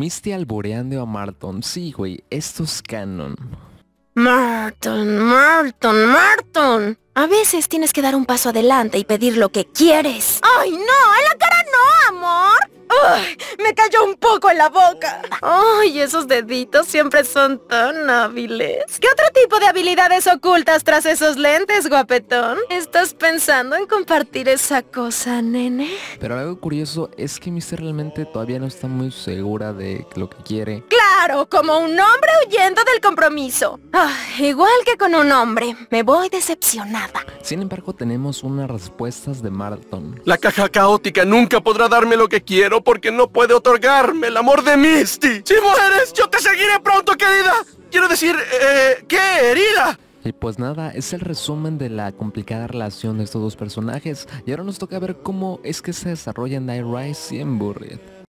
Misty alboreando a Marton. Sí, güey, esto es canon. Marton, Marton, Marton. A veces tienes que dar un paso adelante y pedir lo que quieres. ¡Ay, no! ¡En la cara no, amor! cayó un poco en la boca. ¡Ay, esos deditos siempre son tan hábiles! ¿Qué otro tipo de habilidades ocultas tras esos lentes, guapetón? ¿Estás pensando en compartir esa cosa, nene? Pero algo curioso es que mister realmente todavía no está muy segura de lo que quiere. ¡Claro! Como un hombre huyendo del compromiso. Ah, igual que con un hombre. Me voy decepcionada. Sin embargo, tenemos unas respuestas de Marathon. La caja caótica nunca podrá darme lo que quiero porque no puede otorgarme el amor de Misty. Si mueres, yo te seguiré pronto, querida. Quiero decir, eh, ¿qué herida? Y pues nada, es el resumen de la complicada relación de estos dos personajes. Y ahora nos toca ver cómo es que se desarrollan Night Rise y en